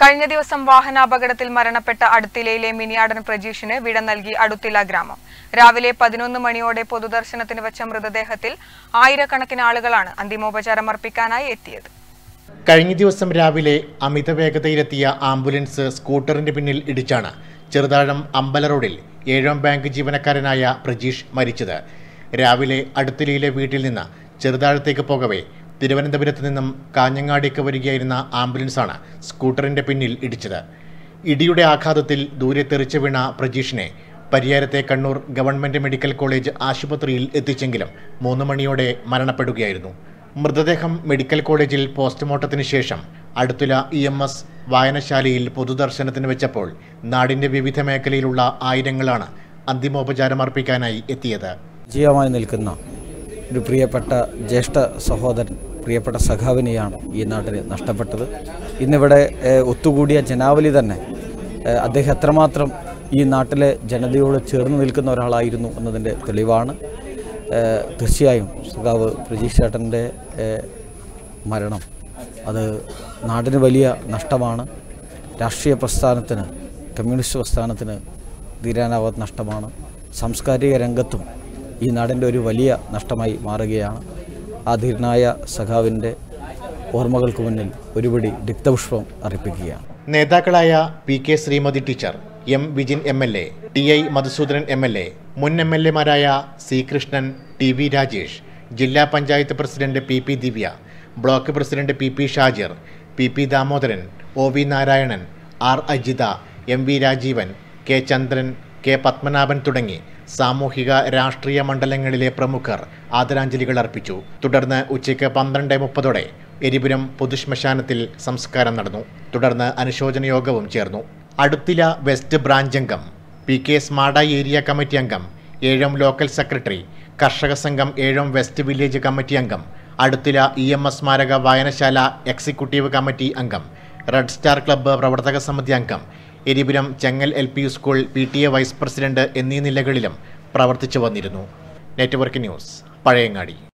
കഴിഞ്ഞ ദിവസം വാഹനാപകടത്തിൽ മരണപ്പെട്ട അടുത്തിലയിലെ മിനിയാടൻ പ്രജീഷിന് വിട നൽകി അടുത്തില ഗ്രാമം രാവിലെ പതിനൊന്ന് മണിയോടെ പൊതുദർശനത്തിന് വെച്ച മൃതദേഹത്തിൽ ആയിരക്കണക്കിന് ആളുകളാണ് അന്തിമോപചാരം അർപ്പിക്കാനായി എത്തിയത് കഴിഞ്ഞ ദിവസം രാവിലെ അമിത വേഗതയിലെത്തിയ ആംബുലൻസ് സ്കൂട്ടറിന്റെ പിന്നിൽ ഇടിച്ചാണ് ചെറുതാഴം അമ്പല റോഡിൽ ഏഴാം ബാങ്ക് ജീവനക്കാരനായ പ്രജീഷ് മരിച്ചത് രാവിലെ അടുത്തിലയിലെ വീട്ടിൽ നിന്ന് ചെറുതാഴത്തേക്ക് പോകവേ തിരുവനന്തപുരത്ത് നിന്നും കാഞ്ഞങ്ങാടിക്ക് വരികയായിരുന്ന ആംബുലൻസാണ് സ്കൂട്ടറിന്റെ പിന്നിൽ ഇടിച്ചത് ഇടിയുടെ ആഘാതത്തിൽ ദൂരെ തെറിച്ചു വീണ പ്രജീഷിനെ പരിയാരത്തെ കണ്ണൂർ ഗവൺമെന്റ് മെഡിക്കൽ കോളേജ് ആശുപത്രിയിൽ എത്തിച്ചെങ്കിലും മൂന്ന് മണിയോടെ മരണപ്പെടുകയായിരുന്നു മൃതദേഹം മെഡിക്കൽ കോളേജിൽ പോസ്റ്റ്മോർട്ടത്തിന് ശേഷം അടുത്തുള്ള ഇ എം എസ് വായനശാലയിൽ പൊതുദർശനത്തിന് വെച്ചപ്പോൾ നാടിന്റെ വിവിധ മേഖലയിലുള്ള ആയിരങ്ങളാണ് അന്തിമോപചാരം അർപ്പിക്കാനായി എത്തിയത് ജീവമായി നിൽക്കുന്ന ഒരു പ്രിയപ്പെട്ട ജ്യേഷ്ഠ സഹോദരൻ പ്രിയപ്പെട്ട സഖാവിനെയാണ് ഈ നാട്ടിന് നഷ്ടപ്പെട്ടത് ഇന്നിവിടെ ഒത്തുകൂടിയ ജനാവലി തന്നെ അദ്ദേഹം എത്രമാത്രം ഈ നാട്ടിലെ ജനതയോട് ചേർന്ന് നിൽക്കുന്ന ഒരാളായിരുന്നു എന്നതിൻ്റെ തെളിവാണ് തീർച്ചയായും സഖാവ് പ്രജീഷ് ചേട്ടൻ്റെ മരണം അത് നാടിന് വലിയ നഷ്ടമാണ് രാഷ്ട്രീയ പ്രസ്ഥാനത്തിന് കമ്മ്യൂണിസ്റ്റ് പ്രസ്ഥാനത്തിന് തീരാനാവാത്ത നഷ്ടമാണ് സാംസ്കാരിക രംഗത്തും ഈ നാടിൻ്റെ ഒരു വലിയ നഷ്ടമായി മാറുകയാണ് ആ ധീരനായ സഖാവിൻ്റെ ഓർമ്മകൾക്ക് മുന്നിൽ ഒരുപടി രക്തപുഷ്പം അർപ്പിക്കുകയാണ് നേതാക്കളായ P K Sreemathi teacher M Vijin M L A T I Madhusoodanan M L A മുൻ എം എൽ എമാരായ C Krishnan T V Rajesh ജില്ലാ panchayat president P P Divya block president P P Shajir P P Damodaran O V Narayanan R Ajitha M V Rajeevan K Chandran K Padmanabhan തുടങ്ങി സാമൂഹിക രാഷ്ട്രീയ മണ്ഡലങ്ങളിലെ പ്രമുഖർ ആദരാഞ്ജലികൾ അർപ്പിച്ചു തുടർന്ന് ഉച്ചയ്ക്ക് പന്ത്രണ്ട് മുപ്പതോടെ എരിപുരം പൊതുശ്മശാനത്തിൽ സംസ്കാരം നടന്നു തുടർന്ന് അനുശോചന യോഗവും ചേർന്നു അടുത്തില വെസ്റ്റ് ബ്രാഞ്ച് അംഗം പി കെ സ്മാഡ ഏരിയ കമ്മിറ്റി അംഗം ഏഴം ലോക്കൽ സെക്രട്ടറി കർഷക സംഘം ഏഴം വെസ്റ്റ് വില്ലേജ് കമ്മിറ്റി അംഗം അടുത്തില ഇ എം എസ് സ്മാരക വായനശാല എക്സിക്യൂട്ടീവ് കമ്മിറ്റി അംഗം റെഡ് സ്റ്റാർ ക്ലബ്ബ് പ്രവർത്തക സമിതി അംഗം Eripuram Chengal L P school P T A vice president എന്നീ നിലകളിലും പ്രവർത്തിച്ചു വന്നിരുന്നു നെറ്റ്വർക്ക് ന്യൂസ് പഴയങ്ങാടി